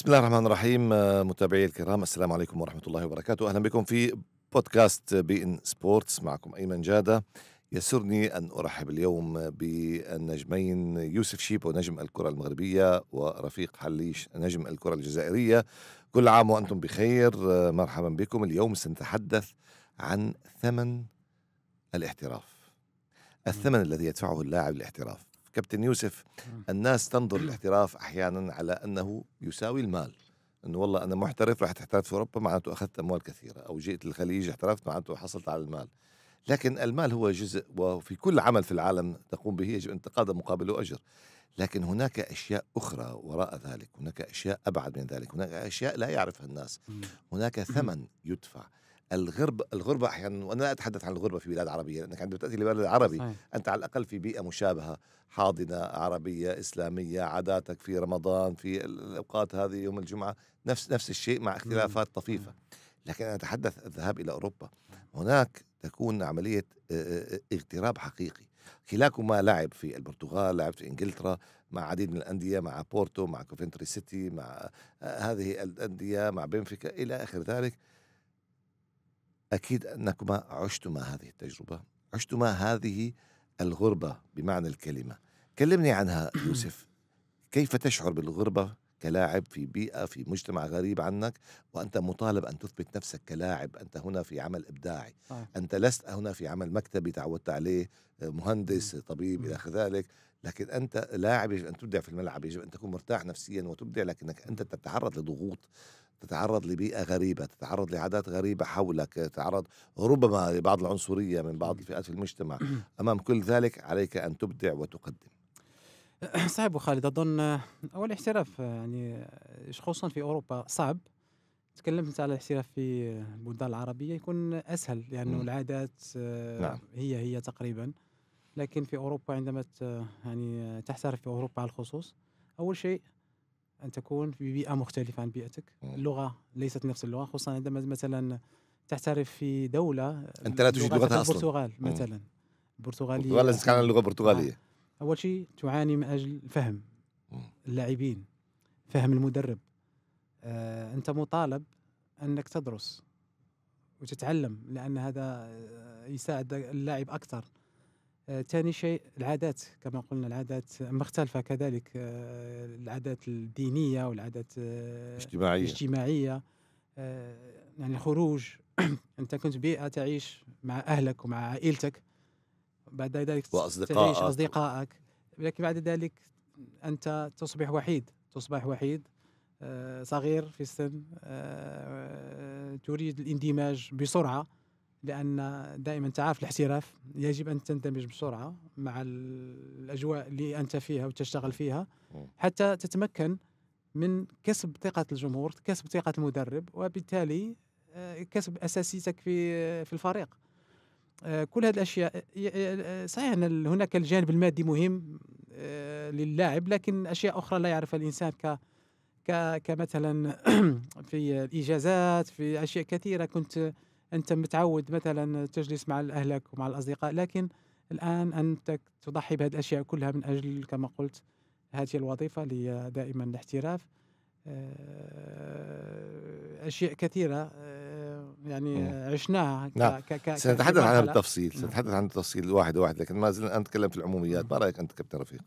بسم الله الرحمن الرحيم آه، متابعي الكرام السلام عليكم ورحمة الله وبركاته أهلا بكم في بودكاست بي إن سبورتس معكم أيمن جادة يسرني أن أرحب اليوم بالنجمين يوسف شيبو نجم الكرة المغربية ورفيق حليش نجم الكرة الجزائرية كل عام وأنتم بخير آه، مرحبا بكم اليوم سنتحدث عن ثمن الاحتراف الثمن الذي يدفعه اللاعب الاحتراف كابتن يوسف الناس تنظر الاحتراف احيانا على انه يساوي المال انه والله انا محترف رحت احترفت في اوروبا معناته اخذت اموال كثيره او جئت للخليج احترفت معناته حصلت على المال لكن المال هو جزء وفي كل عمل في العالم تقوم به يجب ان تتقاضى مقابله اجر لكن هناك اشياء اخرى وراء ذلك هناك اشياء ابعد من ذلك هناك اشياء لا يعرفها الناس هناك ثمن يدفع الغرب الغربة أحيانا وأنا لا أتحدث عن الغربة في بلاد عربية لأنك عندما تأتي لبلد عربي صحيح. أنت على الأقل في بيئة مشابهة حاضنة عربية إسلامية عاداتك في رمضان في الأوقات هذه يوم الجمعة نفس نفس الشيء مع اختلافات مم. طفيفة لكن أنا أتحدث الذهاب إلى أوروبا هناك تكون عملية اغتراب حقيقي كلاكما لعب في البرتغال لعب في انجلترا مع عديد من الانديه مع بورتو مع كوفنتري سيتي مع هذه الانديه مع بنفيكا الى اخر ذلك أكيد أنكما عشتما هذه التجربة عشتما هذه الغربة بمعنى الكلمة كلمني عنها يوسف كيف تشعر بالغربة كلاعب في بيئة في مجتمع غريب عنك وأنت مطالب أن تثبت نفسك كلاعب أنت هنا في عمل إبداعي آه. أنت لست هنا في عمل مكتبي تعودت عليه مهندس طبيب إلى آخر ذلك لكن أنت لاعب يجب أن تبدع في الملعب يجب أن تكون مرتاح نفسيا وتبدع لكنك أنت تتعرض لضغوط تتعرض لبيئة غريبة تتعرض لعادات غريبة حولك تتعرض ربما لبعض العنصرية من بعض الفئات في المجتمع أمام كل ذلك عليك أن تبدع وتقدم صعب أبو خالد أظن أول احتراف يعني خصوصا في أوروبا صعب تكلمت على الاحتراف في البلدان العربية يكون أسهل لأنه يعني العادات نعم. آه، هي هي تقريبا لكن في أوروبا عندما يعني تحترف في أوروبا على الخصوص أول شيء ان تكون في بيئه مختلفه عن بيئتك اللغه ليست نفس اللغه خصوصا عندما مثلا تحترف في دوله انت لا تجيد لغتها اصلا البرتغال مثلا البرتغاليه البرتغال لازم تتكلم اللغه البرتغاليه اول شيء تعاني من اجل فهم اللاعبين فهم المدرب آه، انت مطالب انك تدرس وتتعلم لان هذا يساعد اللاعب اكثر ثاني آه، شيء العادات كما قلنا العادات مختلفة كذلك آه، العادات الدينية والعادات آه، الاجتماعية الاجتماعية يعني الخروج أنت كنت بيئة تعيش مع أهلك ومع عائلتك بعد ذلك وأصدقائك تعيش أصدقائك لكن بعد ذلك أنت تصبح وحيد تصبح وحيد صغير في السن تريد الاندماج بسرعة لان دائما تعرف الاحتراف يجب ان تندمج بسرعه مع الاجواء اللي انت فيها وتشتغل فيها حتى تتمكن من كسب ثقه الجمهور كسب ثقه المدرب وبالتالي آه، كسب اساسيتك في في الفريق آه، كل هذه الاشياء آه، صحيح ان هناك الجانب المادي مهم للاعب لكن اشياء اخرى لا يعرفها الانسان ك كمثلا في الاجازات في اشياء كثيره كنت انت متعود مثلا تجلس مع اهلك ومع الاصدقاء لكن الان انت تضحي بهذه الاشياء كلها من اجل كما قلت هذه الوظيفه اللي دائما الاحتراف آه، اشياء كثيره آه، يعني عشناها نعم. ك ك سنتحدث عنها بالتفصيل سنتحدث عن التفصيل واحد واحد لكن ما زلنا نتكلم في العموميات ما رايك انت كابتن رفيق؟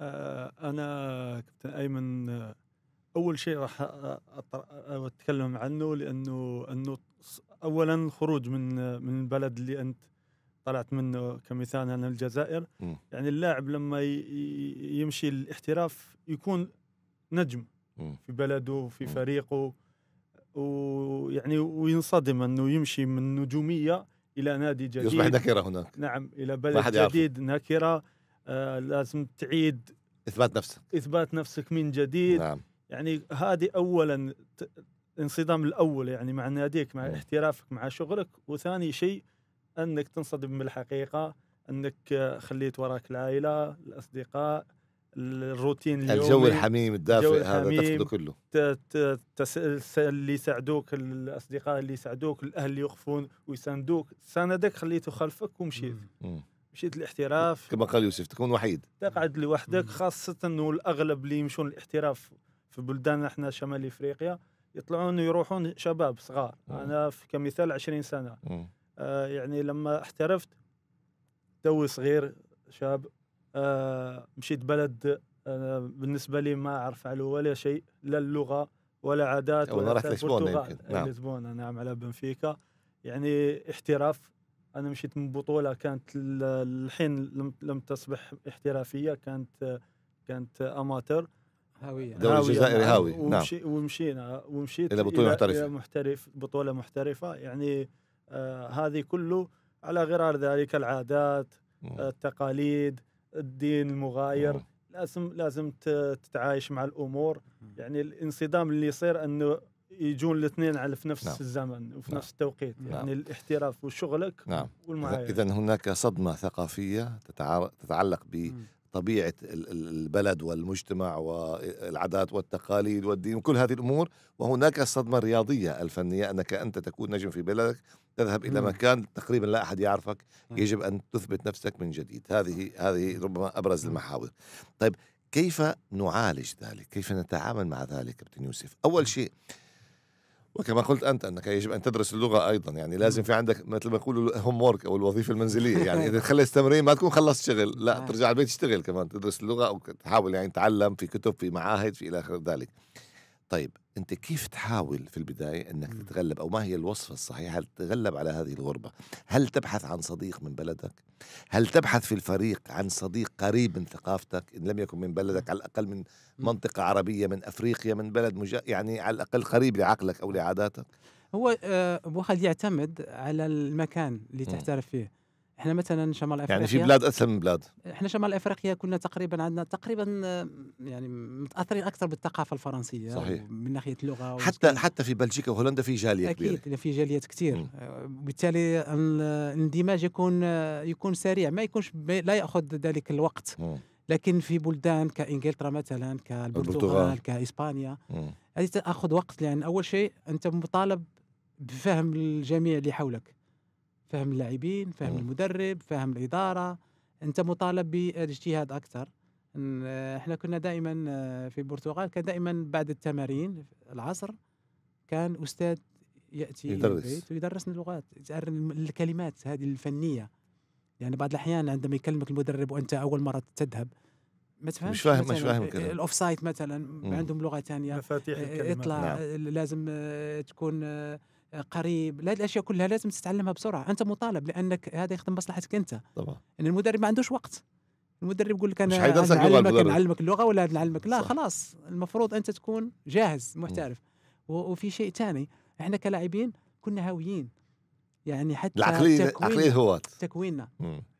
آه، انا كابتن ايمن اول شيء راح اتكلم عنه لانه انه اولا الخروج من من البلد اللي انت طلعت منه كمثال انا الجزائر م. يعني اللاعب لما يمشي الاحتراف يكون نجم م. في بلده في م. فريقه ويعني وينصدم انه يمشي من نجوميه الى نادي جديد يصبح نكره هناك نعم الى بلد جديد نكره آه لازم تعيد اثبات نفسك اثبات نفسك من جديد نعم. يعني هذه اولا الانصدام الاول يعني مع ناديك مع إيه. احترافك مع شغلك وثاني شيء انك تنصدم من الحقيقه انك خليت وراك العائله الاصدقاء الروتين اليومي الجو الحميم الدافئ هذا تفقده كله اللي يساعدوك الاصدقاء اللي يساعدوك الاهل اللي يوقفون ويساندوك ساندك خليته خلفك ومشيت مشيت الاحتراف كما قال يوسف تكون وحيد تقعد لوحدك خاصه انه الاغلب اللي يمشون الاحتراف في بلدان احنا شمال افريقيا يطلعون يروحون شباب صغار مم. انا في كمثال 20 سنه آه يعني لما احترفت توي صغير شاب آه مشيت بلد آه بالنسبه لي ما اعرف عليه ولا شيء لا اللغه ولا عادات ولا رحت لشبونه يمكن نعم إيه، لشبونه نعم على بنفيكا يعني احتراف انا مشيت من بطوله كانت الحين لم, لم تصبح احترافيه كانت كانت اماتر هاوية دوري الجزائري هاوي نعم ومشينا ومشيت الى بطوله محترفه محترف بطوله محترفه يعني آه هذه كله على غرار ذلك العادات مم. آه، التقاليد الدين المغاير مم. لازم لازم تتعايش مع الامور يعني الانصدام اللي يصير انه يجون الاثنين على في نفس نعم. الزمن وفي نعم. نفس التوقيت نعم. يعني الاحتراف وشغلك نعم. والمعايير اذا هناك صدمه ثقافيه تتعلق ب طبيعه البلد والمجتمع والعادات والتقاليد والدين وكل هذه الامور وهناك الصدمه الرياضيه الفنيه انك انت تكون نجم في بلدك تذهب الى مكان تقريبا لا احد يعرفك يجب ان تثبت نفسك من جديد هذه هذه ربما ابرز المحاور طيب كيف نعالج ذلك كيف نتعامل مع ذلك كابتن يوسف اول شيء وكما قلت انت انك يجب ان تدرس اللغه ايضا يعني لازم في عندك مثل ما يقولوا الهوم وورك او الوظيفه المنزليه يعني اذا تخلص تمرين ما تكون خلصت شغل لا آه. ترجع البيت تشتغل كمان تدرس اللغه او تحاول يعني تعلم في كتب في معاهد في الى اخر ذلك طيب انت كيف تحاول في البدايه انك إمم. تتغلب او ما هي الوصفه الصحيحه لتتغلب على هذه الغربه؟ هل تبحث عن صديق من بلدك؟ هل تبحث في الفريق عن صديق قريب من ثقافتك ان لم يكن من بلدك إمم. على الاقل من إمم. منطقه عربيه من افريقيا من بلد مج... يعني على الاقل قريب لعقلك او لعاداتك؟ هو آه، واحد يعتمد على المكان اللي تحترف فيه احنا مثلا شمال افريقيا يعني في بلاد اسهل من بلاد احنا شمال افريقيا كنا تقريبا عندنا تقريبا يعني متاثرين اكثر بالثقافه الفرنسيه صحيح من ناحيه اللغه حتى حتى في بلجيكا وهولندا في جاليه اكيد كبيرة. في جاليات كثير بالتالي الاندماج يكون آه، يكون سريع ما يكونش لا ياخذ ذلك الوقت م. لكن في بلدان كانجلترا مثلا كالبرتغال كاسبانيا هذه تاخذ وقت لان اول شيء انت مطالب بفهم الجميع اللي حولك فهم اللاعبين فهم م. المدرب فهم الاداره انت مطالب بالاجتهاد اكثر آه، احنا كنا دائما آه، في البرتغال كان دائما بعد التمارين العصر كان استاذ ياتي يدرس ويدرسنا اللغات الكلمات هذه الفنيه يعني بعض الاحيان عندما يكلمك المدرب وانت اول مره تذهب ما تفهمش مش فاهم مش فاهم كده الاوف سايت مثلا عندهم لغه ثانيه مفاتيح آه، الكلمات اطلع نعم. لازم تكون قريب هذه الاشياء كلها لازم تتعلمها بسرعه انت مطالب لانك هذا يخدم مصلحتك انت طبعا ان المدرب ما عندوش وقت المدرب يقول لك انا نعلمك نعلمك اللغه ولا نعلمك لا صح. خلاص المفروض انت تكون جاهز محترف وفي شيء ثاني احنا كلاعبين كنا هاويين يعني حتى العقليه العقليه هواة تكويننا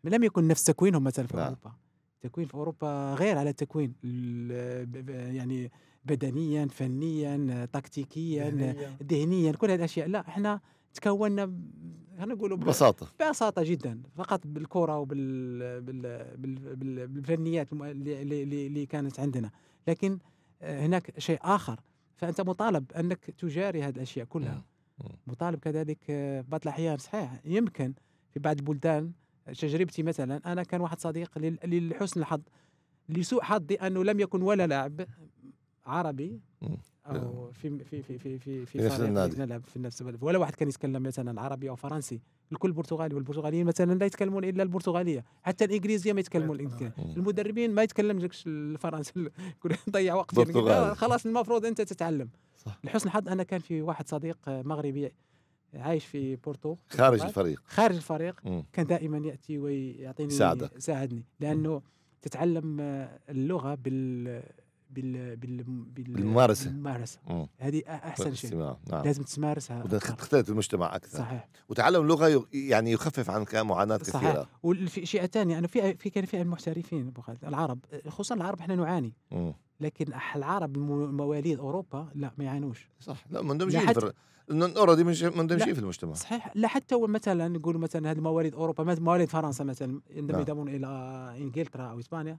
لم يكن نفس تكوينهم مثلا في نعم. اوروبا تكوين في اوروبا غير على التكوين يعني بدنيا فنيا تكتيكيا ذهنيا كل هذه الاشياء لا احنا تكوننا خلينا نقولوا ببساطه ببساطه جدا فقط بالكره وبالفنيات اللي... كانت عندنا لكن آه، هناك شيء اخر فانت مطالب انك تجاري هذه الاشياء كلها مطالب كذلك آه، بعض الاحيان صحيح يمكن في بعض البلدان تجربتي مثلا انا كان واحد صديق لحسن الحظ لسوء حظي انه لم يكن ولا لاعب عربي او نعم. في في في في في في نفس النادي نلعب في نفس البلد ولا واحد كان يتكلم مثلا عربي او فرنسي الكل برتغالي والبرتغاليين مثلا لا يتكلمون الا البرتغاليه حتى الانجليزيه ما يتكلمون الانجليزيه المدربين ما يتكلمش الفرنسي ضيع وقت يعني آه، خلاص المفروض انت تتعلم صح. لحسن الحظ انا كان في واحد صديق مغربي عايش في بورتو في خارج الفريق خارج الفريق م. كان دائما ياتي ويعطيني يساعدني لانه م. تتعلم اللغه بال بال بال بالممارسه بالممارسه هذه احسن شيء نعم. لازم تمارسها تختلط المجتمع اكثر صحيح وتعلم اللغه يعني يخفف عنك معاناه صحيح. كثيره شيء ثاني انا في في كان في المحترفين ابو خالد العرب خصوصا العرب احنا نعاني مم. لكن العرب مواليد اوروبا لا ما يعانوش صح لا ما عندهمش اوريدي ما عندهم شيء في المجتمع صحيح لا حتى مثلا نقول مثلا هذه مواليد اوروبا مواليد فرنسا مثلا عندما نعم. يذهبون الى انجلترا او اسبانيا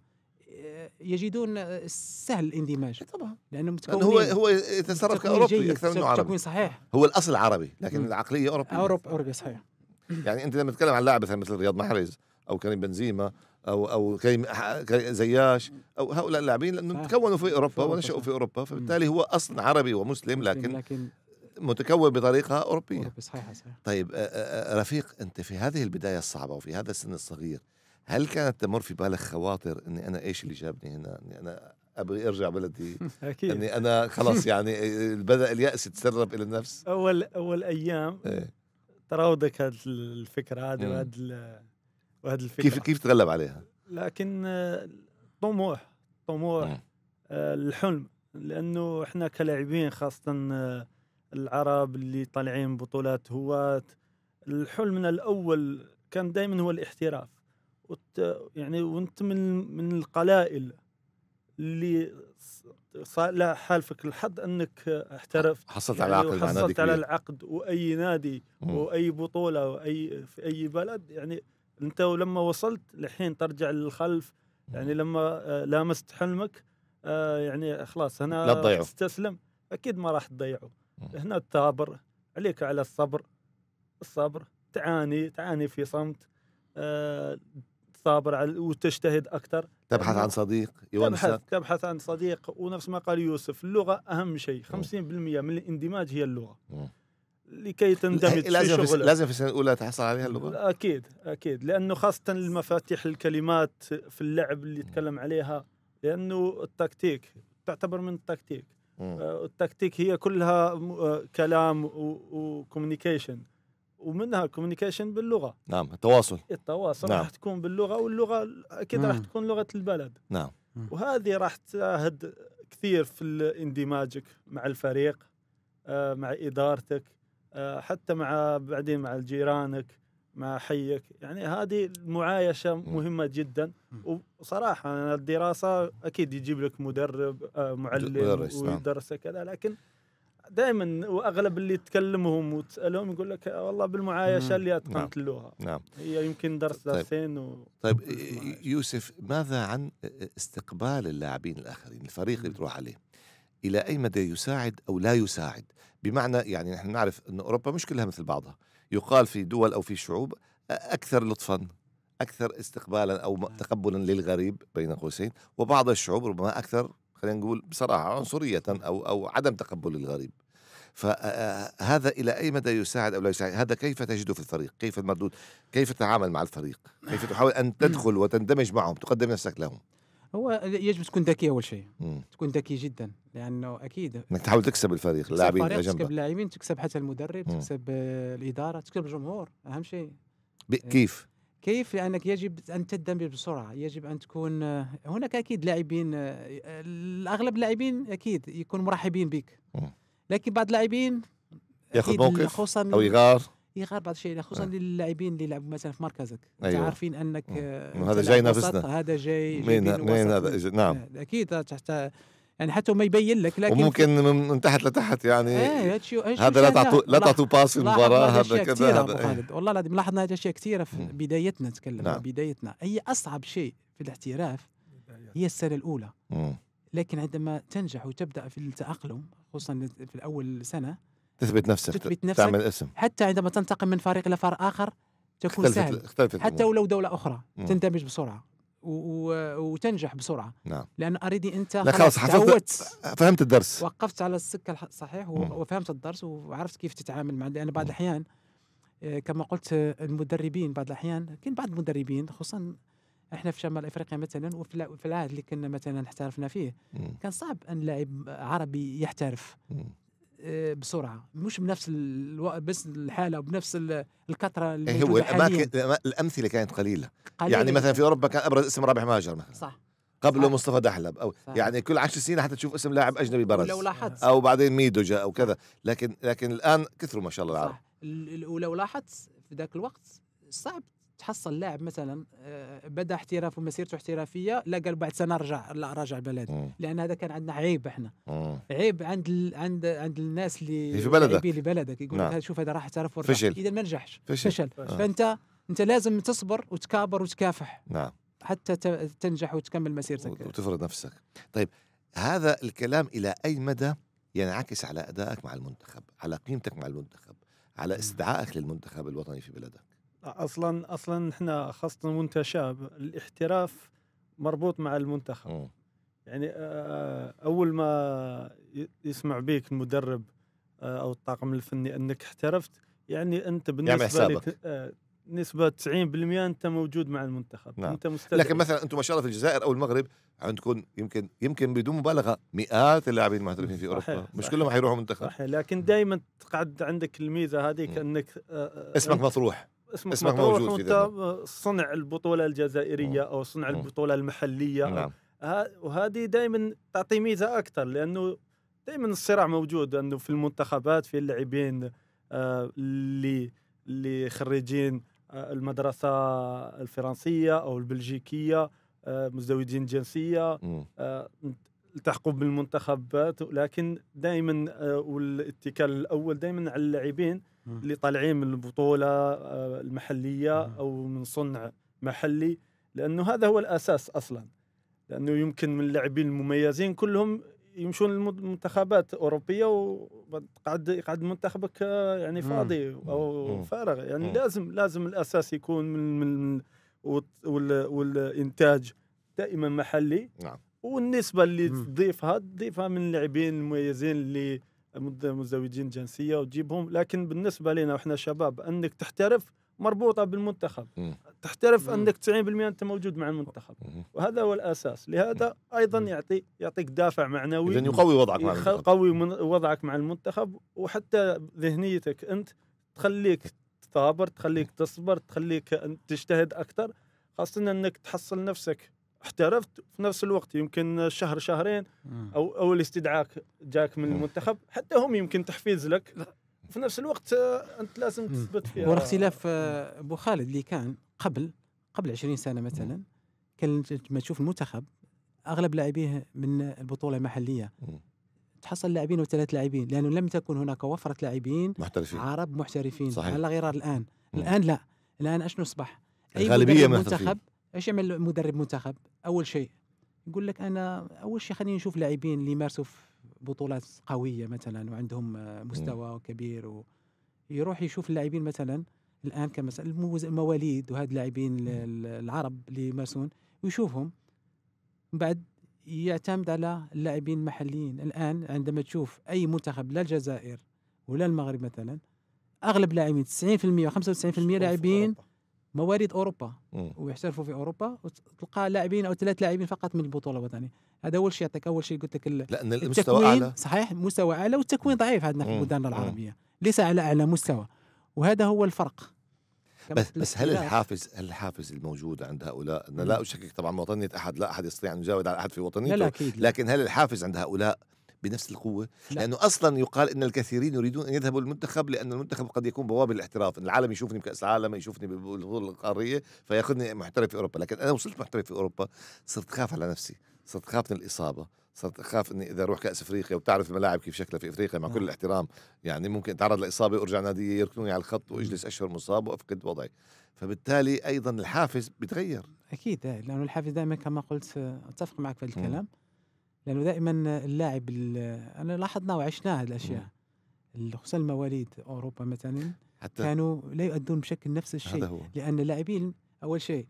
يجدون سهل الاندماج إيه، طبعا لانه متكون هو هو يتصرف كاوروبي اكثر منه عربي صحيح هو الاصل عربي لكن العقليه اوروبيه اوروبا اوروبي صحيح يعني انت لما تتكلم عن لاعب مثلا مثل رياض محرز او كريم بنزيما او او كريم زياش او هؤلاء اللاعبين لانهم تكونوا في اوروبا ونشأوا في اوروبا فبالتالي هو اصلا عربي ومسلم لكن متكون بطريقه اوروبيه صحيح صحيح طيب رفيق انت في هذه البدايه الصعبه وفي هذا السن الصغير هل كانت تمر في بالك خواطر اني انا ايش اللي جابني هنا اني انا ابغي ارجع بلدي اكيد اني انا خلاص يعني بدا الياس يتسرب الى النفس اول اول ايام ايه؟ تراودك هذه الفكره هذه وهذه وهذه الفكره كيف كيف تغلب عليها؟ لكن آه، طموح طموح آه، الحلم لانه احنا كلاعبين خاصه آه، العرب اللي طالعين بطولات هواة حلمنا الاول كان دائما هو الاحتراف وت يعني وانت من من القلائل اللي صار لا حالفك الحظ انك احترفت حصلت يعني على عقد مع نادي على العقد واي نادي مم. واي بطوله واي في اي بلد يعني انت ولما وصلت لحين ترجع للخلف يعني لما آه، لامست حلمك آه، يعني خلاص هنا لا تضيعه تستسلم اكيد ما راح تضيعه هنا التابر عليك على الصبر الصبر تعاني تعاني في صمت آه، تصابر على وتجتهد اكثر تبحث يعني عن صديق يونسك تبحث, تبحث عن صديق ونفس ما قال يوسف اللغه اهم شيء 50% من الاندماج هي اللغه لكي تندمج في لازم في لازم في السنه الاولى تحصل عليها اللغه اكيد اكيد لانه خاصه المفاتيح الكلمات في اللعب اللي يتكلم عليها لانه التكتيك تعتبر من التكتيك آه، التكتيك هي كلها آه، كلام وكوميونيكيشن ومنها الكوميونيكيشن باللغه نعم التواصل التواصل نعم. راح تكون باللغه واللغه اكيد راح تكون لغه البلد نعم وهذه راح تساعد كثير في اندماجك مع الفريق آه، مع ادارتك آه، حتى مع بعدين مع جيرانك مع حيك يعني هذه المعايشة مهمة جدا وصراحة الدراسة أكيد يجيب لك مدرب آه، معلم نعم. ويدرسك كذا لكن دائما واغلب اللي تكلمهم وتسالهم يقول لك آه، والله بالمعايشه اللي اتقنت نعم. اللغه نعم هي يمكن درس طيب. درسين طيب, و... طيب يوسف ماذا عن استقبال اللاعبين الاخرين الفريق اللي بتروح عليه الى اي مدى يساعد او لا يساعد بمعنى يعني نحن نعرف ان اوروبا مش كلها مثل بعضها يقال في دول او في شعوب اكثر لطفا اكثر استقبالا او نعم. تقبلا للغريب بين قوسين وبعض الشعوب ربما اكثر خلينا نقول بصراحه عنصريه او او عدم تقبل الغريب فهذا الى اي مدى يساعد او لا يساعد هذا كيف تجده في الفريق كيف المردود كيف تتعامل مع الفريق كيف آه. تحاول ان تدخل وتندمج معهم تقدم نفسك لهم هو يجب تكون ذكي اول شيء تكون ذكي جدا لانه اكيد انك تحاول تكسب الفريق اللاعبين تكسب اللاعبين تكسب حتى المدرب مم. تكسب الاداره تكسب الجمهور اهم شيء آه، كيف كيف لانك يجب ان تندمج بسرعه يجب ان تكون آه، هناك اكيد لاعبين اغلب اللاعبين اكيد يكون مرحبين بك مم. لكن بعض اللاعبين ياخذ موقف خصوصا او يغار يغار بعض الشيء خصوصا آه. للاعبين اللي يلعبوا مثلا في مركزك أيوة. انت عارفين انك آه. آه، هذا جاي نفسنا هذا جاي مين مين هذا نعم آه، اكيد تحت يعني حتى ما يبين لك لكن وممكن من تحت لتحت يعني آه. هذا لا تعطوا لا تعطوا باس المباراه هذا كذا هذا إيه. والله العظيم لاحظنا هذه الشيء كثيره في بدايتنا نتكلم نعم. بدايتنا هي اصعب شيء في الاحتراف هي السنه الاولى لكن عندما تنجح وتبدا في التاقلم خصوصا في اول سنه تثبت نفسك تثبت نفسك تعمل اسم حتى عندما تنتقل من فريق الى فريق اخر تكون اختلفت سهل اختلفت حتى ولو دولة أخرى مم. تندمج بسرعة و... وتنجح بسرعة نعم لأن أريدي أنت لا خلاص حفظت فهمت الدرس وقفت على السكة الصحيح و... وفهمت الدرس وعرفت كيف تتعامل مع لأن بعض الأحيان آه، كما قلت آه، المدربين بعض الأحيان كاين بعض المدربين خصوصا احنا في شمال افريقيا مثلا وفي العهد اللي كنا مثلا احترفنا فيه مم. كان صعب ان لاعب عربي يحترف مم. آه، بسرعه مش بنفس الو... بس الحاله وبنفس الكثره اللي إيه، هو الاماكن الامثله كانت قليله قليل. يعني مثلا في اوروبا كان ابرز اسم رابح ماجر مثلا صح قبله صح. مصطفى دحلب او صح. يعني كل عشر سنين حتى تشوف اسم لاعب اجنبي برز لو لاحظت او بعدين ميدو جاء او كذا لكن لكن الان كثروا ما شاء الله العرب صح ولو لاحظت في ذاك الوقت صعب تحصل لاعب مثلا آه، بدا احتراف مسيرته احترافيه لا قال بعد سنه رجع لا راجع بلدي لان هذا كان عندنا عيب احنا مم. عيب عند ال... عند عند الناس اللي في بلدك اللي بلدك يقول نعم. شوف هذا راح احترف فشل اذا ما نجحش فشل, فشل. فشل. فانت انت لازم تصبر وتكابر وتكافح نعم حتى تنجح وتكمل مسيرتك وتفرض نفسك طيب هذا الكلام الى اي مدى ينعكس على ادائك مع المنتخب على قيمتك مع المنتخب على استدعائك للمنتخب الوطني في بلدك اصلا اصلا احنا خاصه وانت شاب الاحتراف مربوط مع المنتخب م. يعني اول ما يسمع بيك المدرب آه، او الطاقم الفني انك احترفت يعني انت بالنسبه يعني لك آه، نسبة 90% أنت موجود مع المنتخب نعم. أنت مستدعي لكن مثلا أنتم ما شاء الله في الجزائر أو المغرب عندكم يمكن يمكن بدون مبالغة مئات اللاعبين المحترفين في أوروبا صحيح. مش كلهم حيروحوا منتخب صحيح لكن دائما تقعد عندك الميزة هذيك أنك اسمك مطروح اسمك, اسمك مطروح وانت صنع البطوله الجزائريه او صنع البطوله المحليه نعم. وهذه دائما تعطي ميزه اكثر لانه دائما الصراع موجود انه في المنتخبات في اللاعبين آه، اللي اللي خريجين آه، المدرسه الفرنسيه او البلجيكيه آه، مزدوجين جنسيه التحقوا بالمنتخبات لكن دائما والاتكال الاول دائما على اللاعبين اللي طالعين من البطوله آه، المحليه او من صنع محلي لانه هذا هو الاساس اصلا لانه يمكن من اللاعبين المميزين كلهم يمشون للمنتخبات الاوروبيه وقعد يقعد منتخبك آه، يعني فاضي او فارغ يعني لازم لازم الاساس يكون من من والانتاج دائما محلي نعم والنسبه اللي تضيفها تضيفها من اللاعبين المميزين اللي مزوجين جنسيه وتجيبهم لكن بالنسبه لنا واحنا شباب انك تحترف مربوطه بالمنتخب تحترف انك 90% انت موجود مع المنتخب وهذا هو الاساس لهذا ايضا يعطي يعطيك دافع معنوي اذا يقوي وضعك مع يقوي وضعك مع المنتخب وحتى ذهنيتك انت تخليك تثابر تخليك تصبر تخليك تجتهد اكثر خاصه انك تحصل نفسك احترفت في نفس الوقت يمكن شهر شهرين او اول استدعاء جاك من المنتخب حتى هم يمكن تحفيز لك في نفس الوقت آه، انت لازم تثبت فيها والاختلاف آه، ابو خالد اللي كان قبل قبل 20 سنه مثلا كان لما تشوف المنتخب اغلب لاعبيه من البطوله المحليه تحصل لاعبين وثلاث لاعبين لانه لم تكن هناك وفره لاعبين محترفين عرب محترفين صحيح. على غير الان الان لا الان اشنو اصبح اي غالبيه منتخب ايش يعمل مدرب منتخب اول شيء يقول لك انا اول شيء خليني نشوف لاعبين اللي يمارسوا في بطولات قويه مثلا وعندهم مستوى كبير ويروح يشوف اللاعبين مثلا الان كمثلا المواليد وهاد اللاعبين العرب اللي يمارسون ويشوفهم بعد يعتمد على اللاعبين المحليين الان عندما تشوف اي منتخب لا الجزائر ولا المغرب مثلا اغلب لاعبين 90% و 95% لاعبين موارد اوروبا ويحترفوا في اوروبا وتلقى لاعبين او ثلاث لاعبين فقط من البطوله الوطنيه هذا اول شيء يعطيك اول شيء قلت لك لان المستوى اعلى صحيح مستوى اعلى والتكوين ضعيف عندنا في البلدان العربيه ليس على اعلى مستوى وهذا هو الفرق بس بس هل الحافز هل الحافز الموجود عند هؤلاء انا لا اشكك طبعا وطنيه احد لا احد يستطيع ان يجاوب على احد في وطنيته لا لا لكن هل الحافز عند هؤلاء بنفس القوه لا. لانه اصلا يقال ان الكثيرين يريدون ان يذهبوا للمنتخب لان المنتخب قد يكون بوابه للاحتراف العالم يشوفني بكاس العالم يشوفني بالبطوله القاريه فياخذني محترف في اوروبا لكن انا وصلت محترف في اوروبا صرت خاف على نفسي صرت خاف من الاصابه صرت اخاف اني اذا اروح كاس افريقيا وبتعرف الملاعب كيف شكلها في افريقيا مع كل آه. الاحترام يعني ممكن اتعرض لاصابه وارجع نادي يركنوني على الخط واجلس اشهر مصاب وافقد وضعي فبالتالي ايضا الحافز بيتغير اكيد لانه الحافز دائما كما قلت اتفق معك في الكلام م. لانه دائما اللاعب انا لاحظناه وعشناه هذه الاشياء خصوصا المواليد اوروبا مثلا حتى كانوا لا يؤدون بشكل نفس الشيء هذا هو. لان اللاعبين اول شيء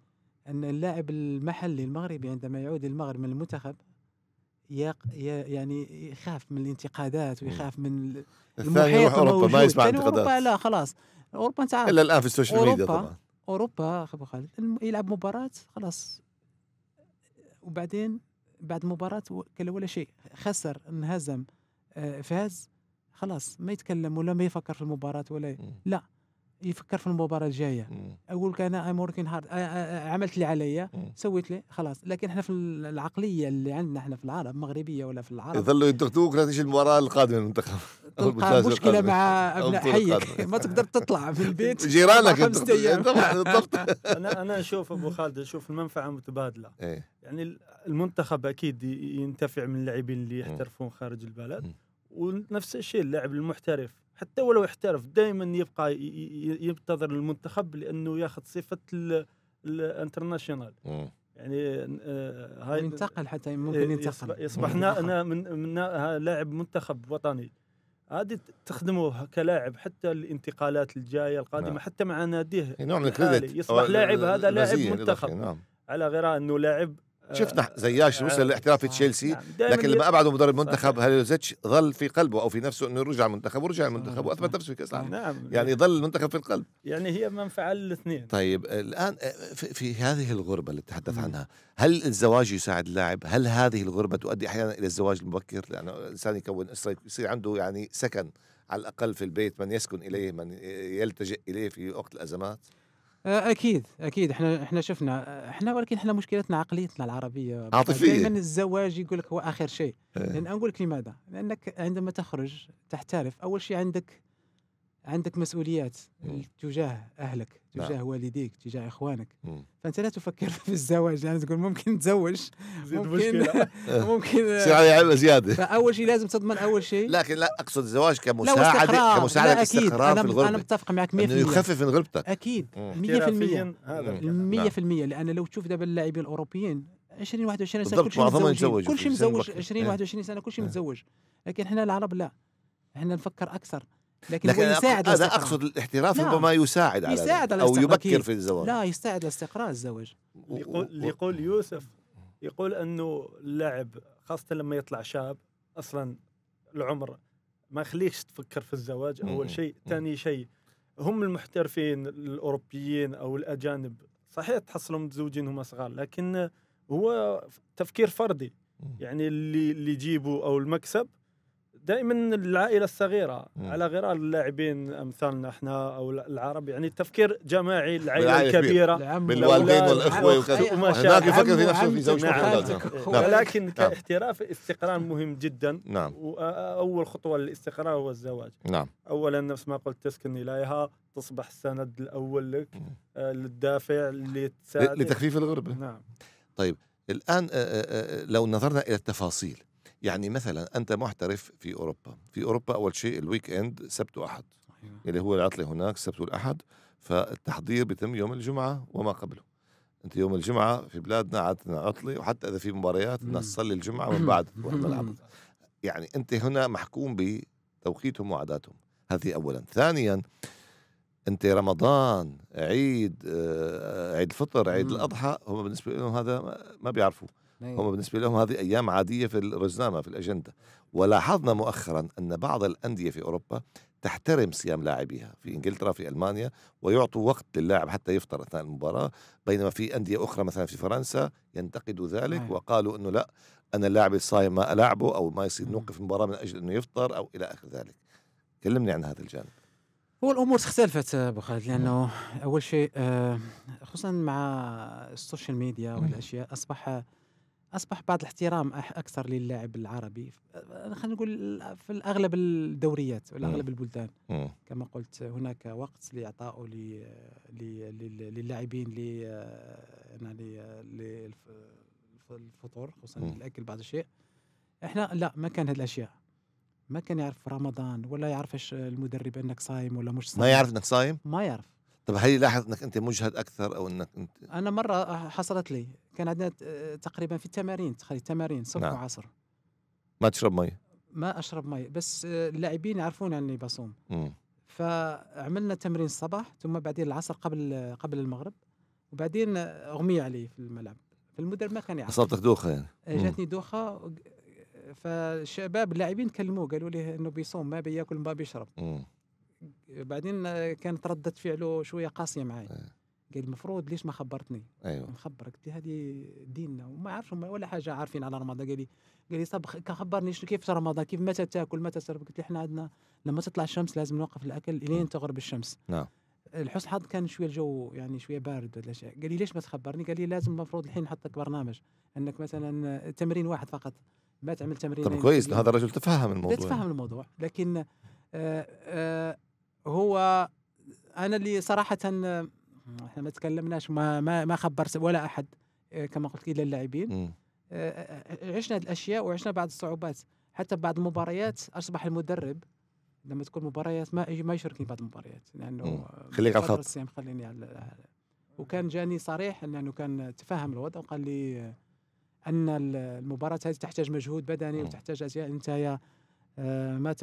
ان اللاعب المحلي المغربي عندما يعود للمغرب من المنتخب يعني يخاف من الانتقادات ويخاف من المحيط اوروبا ما يسمع انتقادات اوروبا لا خلاص اوروبا انت عارف الا الان في السوشيال ميديا طبعا اوروبا ابو خالد يلعب مباراه خلاص وبعدين بعد مباراة كلا ولا شيء خسر انهزم آه، فاز خلاص ما يتكلم ولا ما يفكر في المباراة ولا لا يفكر في المباراه الجايه اقول لك انا ايم وركين هارد عملت اللي عليا سويت لي خلاص لكن احنا في العقليه اللي عندنا احنا في العرب المغربيه ولا في العرب يظلوا يدغدوك لا تجي المباراه القادمه المنتخب تلقى مشكله مع ابناء حيك ما تقدر تطلع في البيت جيرانك خمسة انا انا اشوف ابو خالد اشوف المنفعه متبادله إيه. يعني المنتخب اكيد ينتفع من اللاعبين اللي يحترفون خارج البلد ونفس الشيء اللاعب المحترف حتى ولو احترف دائما يبقى ينتظر المنتخب لانه ياخذ صفه الانترناشونال يعني آه هاي ينتقل حتى ممكن آه، ينتقل يصبح انا من, من لاعب منتخب وطني هذه تخدمه كلاعب حتى الانتقالات الجايه القادمه نعم. حتى مع ناديه نوع من نعم، الكريدت يصبح لاعب آه، هذا لاعب منتخب نعم. على غير انه لاعب شفنا زياش وصل آه، للاحتراف في آه، تشيلسي نعم. لكن لما ابعده مدرب منتخب هاليوزيتش ظل في قلبه او في نفسه انه يرجع المنتخب ورجع المنتخب آه، واثبت نفسه في كاس العالم نعم يعني ظل المنتخب في القلب يعني هي منفعه للاثنين طيب الان في هذه الغربه اللي تحدث عنها هل الزواج يساعد اللاعب؟ هل هذه الغربه تؤدي احيانا الى الزواج المبكر؟ لانه الانسان يكون اسره يصير عنده يعني سكن على الاقل في البيت من يسكن اليه من يلتجئ اليه في وقت الازمات آه، اكيد اكيد احنا احنا شفنا آه، احنا ولكن احنا مشكلتنا عقليتنا العربيه عاطفيه دائما الزواج يقول لك هو اخر شيء إيه. لان اقول لك لماذا؟ لانك عندما تخرج تحترف اول شيء عندك عندك مسؤوليات مم. تجاه اهلك نعم. تجاه نعم. والديك تجاه اخوانك مم. فانت لا تفكر في الزواج يعني تقول ممكن تزوج ممكن ممكن زياده فاول شيء لازم تضمن اول شيء لكن لا اقصد الزواج كمساعده كمساعده استقرار في الغربه انا متفق معك 100% انه يخفف من غربتك اكيد 100% 100% نعم. لان لو تشوف دابا اللاعبين الاوروبيين 20 21 سنه كل شيء متزوج كل شيء متزوج 20 21 سنه كل شيء متزوج لكن احنا العرب لا احنا نفكر اكثر لكن, لكن هو يساعد أنا الاستقرار. اقصد الاحتراف نعم. ربما يساعد على يساعد او يبكر في الزواج لا يساعد على استقرار الزواج يقول, يقول يوسف يقول انه اللاعب خاصه لما يطلع شاب اصلا العمر ما يخليكش تفكر في الزواج اول شيء ثاني شيء هم المحترفين الاوروبيين او الاجانب صحيح تحصلهم متزوجين هم صغار لكن هو تفكير فردي يعني اللي اللي يجيبوا او المكسب دائما العائله الصغيره مم. على غرار اللاعبين امثالنا احنا او العرب يعني التفكير جماعي العائله الكبيره بالوالدين والاخوه وكذا هناك يفكر في نفسه في زوجته نعم. ولكن نعم. نعم. كاحتراف استقرار مهم جدا نعم واول خطوه للاستقرار هو الزواج نعم اولا نفس ما قلت تسكن اليها تصبح السند الاول لك آه، للدافع اللي لتخفيف الغربه نعم طيب الان آه، آه، لو نظرنا الى التفاصيل يعني مثلا انت محترف في اوروبا في اوروبا اول شيء الويك اند سبت واحد اللي هو العطله هناك السبت والاحد فالتحضير بيتم يوم الجمعه وما قبله انت يوم الجمعه في بلادنا عادتنا عطله وحتى اذا في مباريات الناس تصلي الجمعه ومن بعد تروح الملعب يعني انت هنا محكوم بتوقيتهم وعاداتهم هذه اولا ثانيا انت رمضان عيد آه، عيد الفطر عيد الاضحى هم بالنسبه لهم هذا ما بيعرفوا هم إيه. بالنسبة لهم هذه أيام عادية في الرزنامة في الأجندة ولاحظنا مؤخرا أن بعض الأندية في أوروبا تحترم صيام لاعبيها في انجلترا في المانيا ويعطوا وقت للاعب حتى يفطر اثناء المباراه بينما في انديه اخرى مثلا في فرنسا ينتقدوا ذلك مم. نعم. وقالوا انه لا انا اللاعب الصايم ما العبه او ما يصير نوقف المباراه من اجل انه يفطر او الى اخر ذلك كلمني عن هذا الجانب هو الامور اختلفت آه، ابو خالد لانه نعم. اول شيء آه، خصوصا مع السوشيال ميديا والاشياء اصبح اصبح بعض الاحترام اكثر للاعب العربي خلينا نقول في اغلب الدوريات والاغلب مم. البلدان مم. كما قلت هناك وقت لاعطائه للاعبين آه، يعني آه، الفطور خصوصا الاكل بعض الشيء احنا لا ما كان هذه الاشياء ما كان يعرف رمضان ولا يعرفش المدرب انك صايم ولا مش صايم ما يعرف انك صايم ما يعرف طب هل لاحظ انك انت مجهد اكثر او انك انت انا مره حصلت لي كان عندنا تقريبا في التمارين تخلي تمارين صبح نعم. وعصر ما تشرب مي ما اشرب مي بس اللاعبين يعرفون اني بصوم فعملنا تمرين الصباح ثم بعدين العصر قبل قبل المغرب وبعدين اغمي علي في الملعب فالمدرب ما كان يعرف اصابتك دوخه يعني إيه، جاتني دوخه فالشباب اللاعبين كلموه قالوا لي انه بيصوم ما بياكل ما بيشرب بعدين كانت رده فعله شويه قاسيه معي إيه. قال المفروض ليش ما خبرتني ايوه نخبرك دي هذه ديننا وما عرفش ولا حاجه عارفين على رمضان قال لي قال لي طب خبرني شنو كيف رمضان كيف متى تاكل متى تشرب قلت له احنا عندنا لما تطلع الشمس لازم نوقف الاكل لين نعم. تغرب الشمس نعم الحس الحظ كان شويه الجو يعني شويه بارد ولا شيء قال لي ليش ما تخبرني قال لي لازم المفروض الحين نحط لك برنامج انك مثلا تمرين واحد فقط ما تعمل تمرين طب كويس هذا الرجل تفهم الموضوع تفهم الموضوع لكن آآ آه، آآ آه، هو انا اللي صراحه احنا ما تكلمناش ما ما, ما خبرت ولا احد آه، كما قلت الا اللاعبين آه، آه، عشنا الاشياء وعشنا بعض الصعوبات حتى بعض المباريات اصبح المدرب لما تكون مباريات ما ما يشركني بعض المباريات لانه خليك على الخط خليني على وكان جاني صريح لانه كان تفهم الوضع وقال لي ان المباراه هذه تحتاج مجهود بدني وتحتاج اشياء انت ما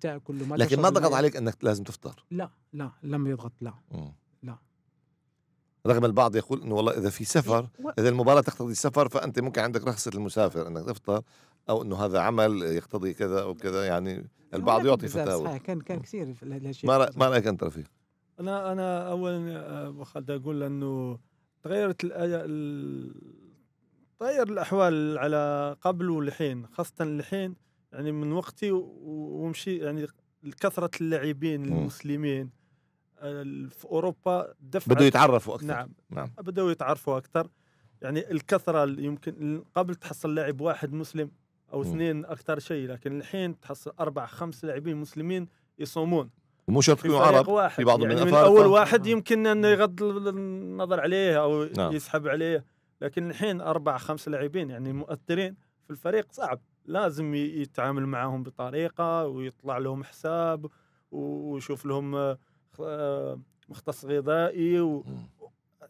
تاكل ما لكن ما ضغط عليك انك لازم تفطر لا لا لم يضغط لا مم. رغم البعض يقول انه والله اذا في سفر إيه، اذا المباراه تقتضي السفر فانت ممكن عندك رخصه المسافر انك تفطر او انه هذا عمل يقتضي كذا او كذا يعني البعض يعطي فتاوى كان كان كثير ما رأيك, ما رايك انت رفيق؟ انا انا اولا بدي آه، اقول انه تغيرت آه، تغير الاحوال على قبل والحين خاصه الحين يعني من وقتي ومشي يعني كثره اللاعبين المسلمين في اوروبا دفع بدوا يتعرفوا اكثر نعم, نعم. بدوا يتعرفوا اكثر يعني الكثره يمكن قبل تحصل لاعب واحد مسلم او اثنين اكثر شيء لكن الحين تحصل اربع خمس لاعبين مسلمين يصومون مو شرط يكونوا عرب واحد. في بعض يعني من, من اول واحد يمكن انه يغض النظر عليه او نعم. يسحب عليه لكن الحين اربع خمس لاعبين يعني مؤثرين في الفريق صعب لازم يتعامل معهم بطريقه ويطلع لهم حساب ويشوف لهم مختص غذائي و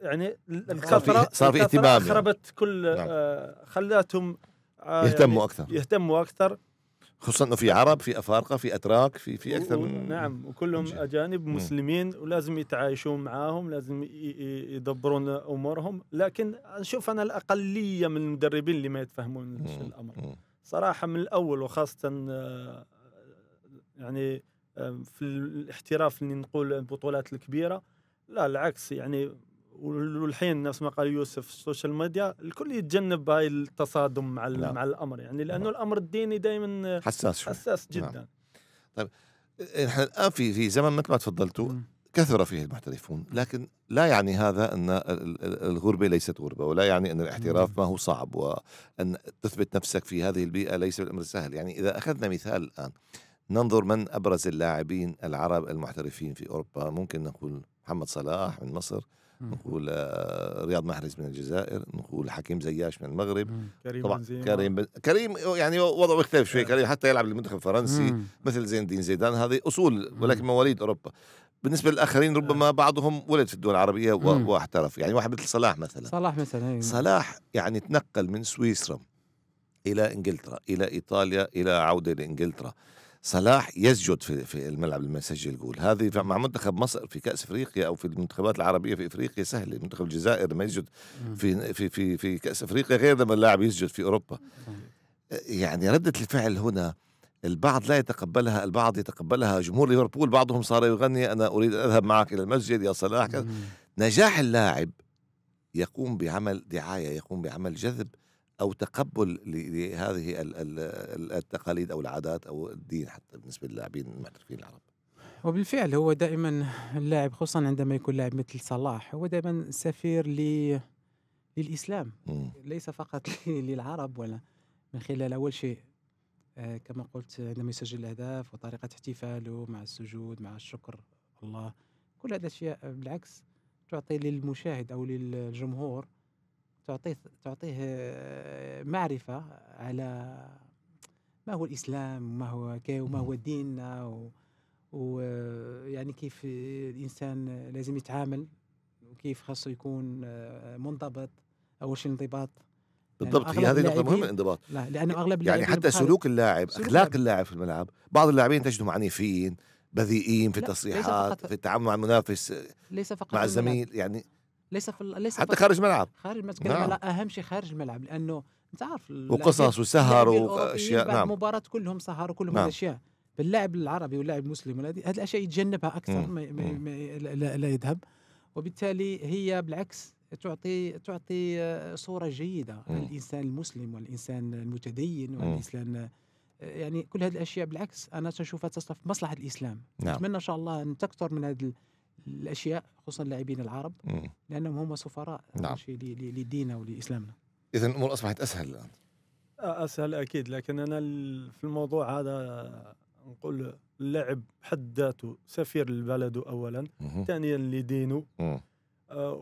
يعني الكثره صار في اهتمام يعني. خربت نعم. آه، آه، يعني. كل خلاتهم يهتموا يعني اكثر يهتموا اكثر خصوصا انه في عرب في افارقه في اتراك في في اكثر من نعم وكلهم من اجانب مسلمين ولازم يتعايشون معاهم لازم يدبرون امورهم لكن نشوف انا الاقليه من المدربين اللي ما يتفهمون الامر صراحه من الاول وخاصه آه، يعني في الاحتراف اللي نقول البطولات الكبيره لا العكس يعني والحين نفس ما قال يوسف السوشيال ميديا الكل يتجنب هاي التصادم مع نعم. مع الامر يعني نعم. لانه الامر الديني دائما حساس شوي. حساس نعم. جدا نعم. طيب احنا الان في في زمن مثل ما تفضلتوا كثر فيه المحترفون لكن لا يعني هذا ان الغربه ليست غربه ولا يعني ان الاحتراف ما هو صعب وان تثبت نفسك في هذه البيئه ليس بالامر السهل يعني اذا اخذنا مثال الان ننظر من أبرز اللاعبين العرب المحترفين في أوروبا ممكن نقول محمد صلاح من مصر نقول آه، رياض محرز من الجزائر نقول حكيم زياش من المغرب كريم طبعا كريم كريم يعني وضعه يختلف شوي آه. كريم حتى يلعب للمنتخب الفرنسي مثل زين الدين زيدان هذه اصول ولكن مواليد اوروبا بالنسبه للاخرين آه. ربما بعضهم ولد في الدول العربيه واحترف يعني واحد مثل صلاح مثلا صلاح مثلا هي. أيوة. صلاح يعني تنقل من سويسرا الى انجلترا الى ايطاليا الى عوده لانجلترا صلاح يسجد في في الملعب لما يسجل جول هذه مع منتخب مصر في كاس افريقيا او في المنتخبات العربيه في افريقيا سهله منتخب الجزائر لما يسجد في في في في كاس افريقيا غير لما اللاعب يسجد في اوروبا يعني رده الفعل هنا البعض لا يتقبلها البعض يتقبلها جمهور ليفربول بعضهم صار يغني انا اريد ان اذهب معك الى المسجد يا صلاح نجاح اللاعب يقوم بعمل دعايه يقوم بعمل جذب او تقبل لهذه التقاليد او العادات او الدين حتى بالنسبه للاعبين المحترفين العرب وبالفعل هو دائما اللاعب خصوصا عندما يكون لاعب مثل صلاح هو دائما سفير ل... للاسلام ليس فقط للعرب ولا من خلال اول شيء آه، كما قلت عندما يسجل الاهداف وطريقه احتفاله مع السجود مع الشكر الله كل هذه الاشياء بالعكس تعطي للمشاهد او للجمهور تعطيه تعطيه آه، معرفه على ما هو الاسلام وما هو وما هو ديننا ويعني كيف الانسان لازم يتعامل وكيف خاصه يكون آه، منضبط اول شيء انضباط بالضبط هي هذه نقطة مهمة الانضباط لا لأنه أغلب يعني حتى سلوك اللاعب سلوك أخلاق اللاعب في الملعب بعض اللاعبين تجدهم عنيفين بذيئين في التصريحات في التعامل مع المنافس ليس فقط مع الزميل يعني ليس في ليس حتى خارج الملعب خارج ما نعم. على اهم شيء خارج الملعب لانه انت عارف وقصص وسهر واشياء نعم مباراه كلهم سهر وكلهم نعم. اشياء باللاعب العربي واللاعب المسلم هذه الاشياء يتجنبها اكثر ما لا, لا يذهب وبالتالي هي بالعكس تعطي تعطي آه، صوره جيده عن الانسان المسلم والانسان المتدين والانسان آه، يعني كل هذه الاشياء بالعكس انا تشوفها تصف مصلحه الاسلام نعم. اتمنى ان شاء الله ان تكثر من هذه الاشياء خصوصا اللاعبين العرب مم. لانهم هم سفراء نعم. لديننا ولاسلامنا اذا الامور اصبحت اسهل الان اسهل اكيد لكن انا في الموضوع هذا نقول اللاعب حد ذاته سفير لبلده اولا ثانيا لدينه آه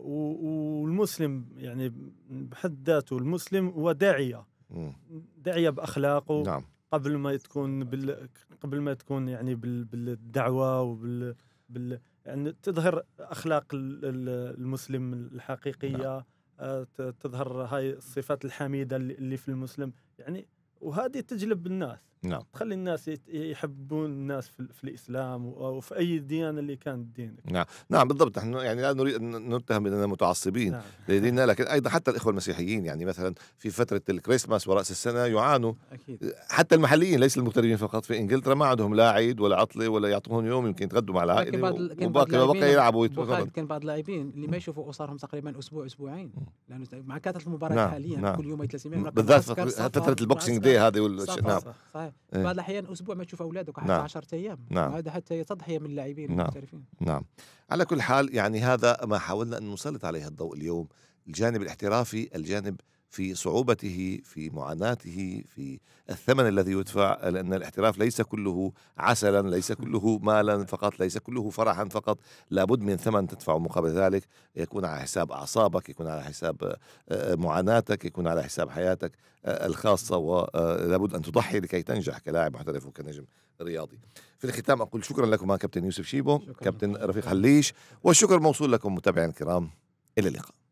والمسلم يعني بحد ذاته المسلم هو داعيه مم. داعيه باخلاقه نعم. قبل ما تكون بال... قبل ما تكون يعني بال... بالدعوه وبال بال... يعني تظهر اخلاق المسلم الحقيقيه نعم. آه، تظهر هاي الصفات الحميده اللي في المسلم يعني وهذه تجلب الناس نعم تخلي الناس يحبون الناس في, الاسلام وفي اي ديانه اللي كانت دينك نعم نعم بالضبط نحن يعني لا نريد ان نتهم اننا متعصبين نعم. لديننا لكن ايضا حتى الاخوه المسيحيين يعني مثلا في فتره الكريسماس وراس السنه يعانوا أكيد. حتى المحليين ليس المغتربين فقط في انجلترا ما عندهم لا عيد ولا عطله ولا يعطوهم يوم يمكن يتغدوا مع العائله بعض وباقي بقى يلعبوا كان بعض اللاعبين اللي ما يشوفوا اسرهم تقريبا اسبوع اسبوعين لانه مع كثره المباريات نعم. حاليا نعم. كل يوم يتلازمين بالذات فتره البوكسينج دي هذه نعم صحيح إيه؟ بعض الاحيان اسبوع ما تشوف اولادك وحتى نعم. 10 ايام نعم. وهذا حتى تضحيه من اللاعبين نعم. المحترفين نعم على كل حال يعني هذا ما حاولنا ان نسلط عليه الضوء اليوم الجانب الاحترافي الجانب في صعوبته في معاناته في الثمن الذي يدفع لأن الاحتراف ليس كله عسلا ليس كله مالا فقط ليس كله فرحا فقط لابد من ثمن تدفعه مقابل ذلك يكون على حساب أعصابك يكون على حساب آه، آه، معاناتك يكون على حساب حياتك آه، الخاصة ولابد أن تضحي لكي تنجح كلاعب محترف وكنجم رياضي في الختام أقول شكرا لكم كابتن يوسف شيبو شكرا. كابتن رفيق حليش والشكر موصول لكم متابعينا الكرام إلى اللقاء